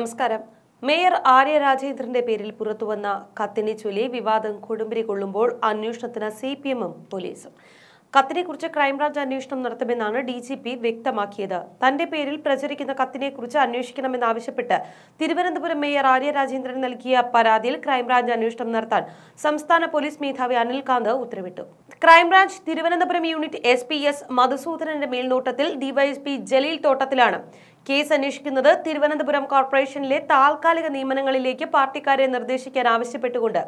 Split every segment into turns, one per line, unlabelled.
നമസ്കാരം മേയർ ആര്യ രാജേന്ദ്രന്റെ പേരിൽ പുറത്തുവന്ന കത്തിനെ ചൊല്ലി വിവാദം കൊടുമ്പിരി കൊള്ളുമ്പോൾ അന്വേഷണത്തിന് സി പി എമ്മും പോലീസും കത്തിനെക്കുറിച്ച് ക്രൈംബ്രാഞ്ച് അന്വേഷണം നടത്തുമെന്നാണ് ഡി ജി പി വ്യക്തമാക്കിയത് തന്റെ പേരിൽ പ്രചരിക്കുന്ന കത്തിനെക്കുറിച്ച് അന്വേഷിക്കണമെന്നാവശ്യപ്പെട്ട് തിരുവനന്തപുരം മേയർ ആര്യ രാജേന്ദ്രൻ നൽകിയ പരാതിയിൽ ക്രൈംബ്രാഞ്ച് അന്വേഷണം നടത്താൻ സംസ്ഥാന പോലീസ് മേധാവി അനിൽകാന്ത് ഉത്തരവിട്ടു crime branch Thiruvananthapuram unit S P S മധുസൂദനന്റെ മേൽനോട്ടത്തിൽ ഡിവൈഎസ്പി ജലീൽ തോട്ടത്തിലാണ് കേസ് അന്വേഷിക്കുന്നത് തിരുവനന്തപുരം കോർപ്പറേഷനിലെ താൽക്കാലിക നിയമനങ്ങളിലേക്ക് പാർട്ടിക്കാരെ നിർദ്ദേശിക്കാൻ ആവശ്യപ്പെട്ടുകൊണ്ട്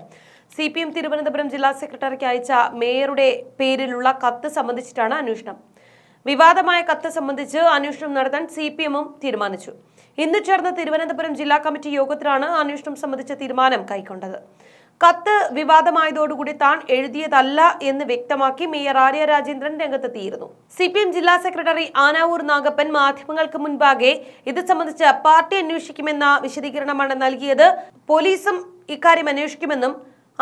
സി പി എം തിരുവനന്തപുരം ജില്ലാ സെക്രട്ടറിക്ക് അയച്ച മേയറുടെ പേരിലുള്ള കത്ത് സംബന്ധിച്ചിട്ടാണ് അന്വേഷണം വിവാദമായ കത്ത് സംബന്ധിച്ച് അന്വേഷണം നടത്താൻ സി പി എമ്മും തീരുമാനിച്ചു ഇന്ന് ചേർന്ന തിരുവനന്തപുരം ജില്ലാ കമ്മിറ്റി യോഗത്തിലാണ് അന്വേഷണം സംബന്ധിച്ച തീരുമാനം കൈക്കൊണ്ടത് കത്ത് വിവാദമായതോടുകൂടി താൻ എഴുതിയതല്ല എന്ന് വ്യക്തമാക്കി മേയർ ആര്യ രാജേന്ദ്രൻ രംഗത്തെത്തിയിരുന്നു സി പി എം ജില്ലാ സെക്രട്ടറി ആനാവൂർ നാഗപ്പൻ മാധ്യമങ്ങൾക്ക് മുൻപാകെ ഇത് സംബന്ധിച്ച് പാർട്ടി അന്വേഷിക്കുമെന്ന വിശദീകരണമാണ് നൽകിയത് പോലീസും ഇക്കാര്യം അന്വേഷിക്കുമെന്നും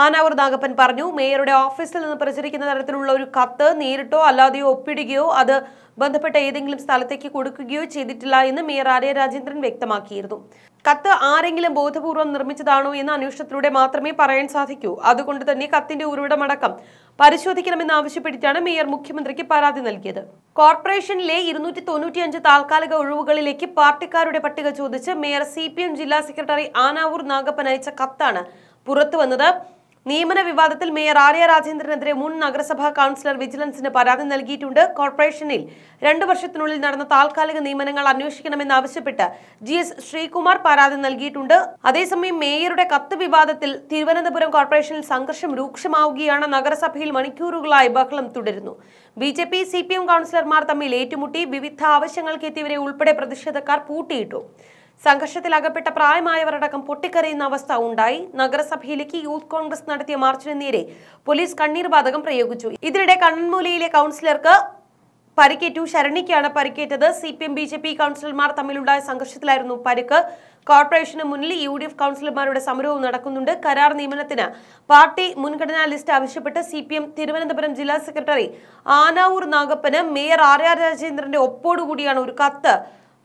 ആനാവൂർ നാഗപ്പൻ പറഞ്ഞു മേയറുടെ ഓഫീസിൽ നിന്ന് പ്രചരിക്കുന്ന തരത്തിലുള്ള ഒരു കത്ത് നേരിട്ടോ അല്ലാതെയോ ഒപ്പിടുകയോ അത് ബന്ധപ്പെട്ട ഏതെങ്കിലും സ്ഥലത്തേക്ക് കൊടുക്കുകയോ ചെയ്തിട്ടില്ല എന്ന് മേയർ ആര്യ രാജേന്ദ്രൻ വ്യക്തമാക്കിയിരുന്നു കത്ത് ആരെങ്കിലും ബോധപൂർവം നിർമ്മിച്ചതാണോ എന്ന അന്വേഷണത്തിലൂടെ മാത്രമേ പറയാൻ സാധിക്കൂ അതുകൊണ്ട് തന്നെ കത്തിന്റെ ഉറവിടമടക്കം പരിശോധിക്കണമെന്ന് ആവശ്യപ്പെട്ടിട്ടാണ് മേയർ മുഖ്യമന്ത്രിക്ക് പരാതി നൽകിയത് കോർപ്പറേഷനിലെ ഇരുന്നൂറ്റി തൊണ്ണൂറ്റിയഞ്ച് താൽക്കാലിക ഒഴിവുകളിലേക്ക് പാർട്ടിക്കാരുടെ പട്ടിക ചോദിച്ച് മേയർ സി ജില്ലാ സെക്രട്ടറി ആനാവൂർ നാഗപ്പൻ അയച്ച കത്താണ് പുറത്തുവന്നത് നിയമന വിവാദത്തിൽ മേയർ ആര്യ രാജേന്ദ്രനെതിരെ മുൻ നഗരസഭാ കൌൺസിലർ വിജിലൻസിന് പരാതി നൽകിയിട്ടുണ്ട് കോർപ്പറേഷനിൽ രണ്ടു വർഷത്തിനുള്ളിൽ നടന്ന താൽക്കാലിക നിയമനങ്ങൾ അന്വേഷിക്കണമെന്നാവശ്യപ്പെട്ട് ജി എസ് ശ്രീകുമാർ പരാതി നൽകിയിട്ടുണ്ട് അതേസമയം മേയറുടെ കത്ത് വിവാദത്തിൽ തിരുവനന്തപുരം കോർപ്പറേഷനിൽ സംഘർഷം രൂക്ഷമാവുകയാണ് നഗരസഭയിൽ മണിക്കൂറുകളായി ബഹളം തുടരുന്നു B J P C P M കൌൺസിലർമാർ തമ്മിൽ ഏറ്റുമുട്ടി വിവിധ ആവശ്യങ്ങൾക്കെത്തിയവരെ ഉൾപ്പെടെ പ്രതിഷേധക്കാർ പൂട്ടിയിട്ടു സംഘർഷത്തിൽ അകപ്പെട്ട പ്രായമായവരടക്കം പൊട്ടിക്കരയുന്ന അവസ്ഥ ഉണ്ടായി നഗരസഭയിലേക്ക് യൂത്ത് കോൺഗ്രസ് നടത്തിയ മാർച്ചിന് നേരെ പോലീസ് കണ്ണീർ വാതകം പ്രയോഗിച്ചു ഇതിനിടെ കണ്ണൻമൂലയിലെ കൗൺസിലർക്ക് പരിക്കേറ്റു ശരണിക്കാണ് പരിക്കേറ്റത് C P M B J P കൗൺസിലർമാർ തമ്മിലുണ്ടായ സംഘർഷത്തിലായിരുന്നു പരിക്ക് കോർപ്പറേഷന് മുന്നിൽ യു ഡി എഫ് കൗൺസിലർമാരുടെ സമരവും നടക്കുന്നുണ്ട് കരാർ നിയമനത്തിന് പാർട്ടി മുൻഗണനാ ലിസ്റ്റ് ആവശ്യപ്പെട്ട് സി പി എം തിരുവനന്തപുരം ജില്ലാ സെക്രട്ടറി ആനാവൂർ നാഗപ്പന് മേയർ ആർ ആർ രാജേന്ദ്രന്റെ ഒപ്പോടുകൂടിയാണ് ഒരു കത്ത്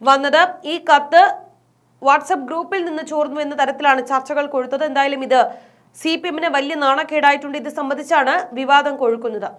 വന്നത് ഈ കത്ത് വാട്സപ്പ് ഗ്രൂപ്പിൽ നിന്ന് ചോർന്നു എന്ന തരത്തിലാണ് ചർച്ചകൾ കൊഴുത്തത് എന്തായാലും ഇത് സി പി എമ്മിന് വലിയ നാണക്കേടായിട്ടുണ്ട് ഇത് സംബന്ധിച്ചാണ് വിവാദം കൊഴുക്കുന്നത്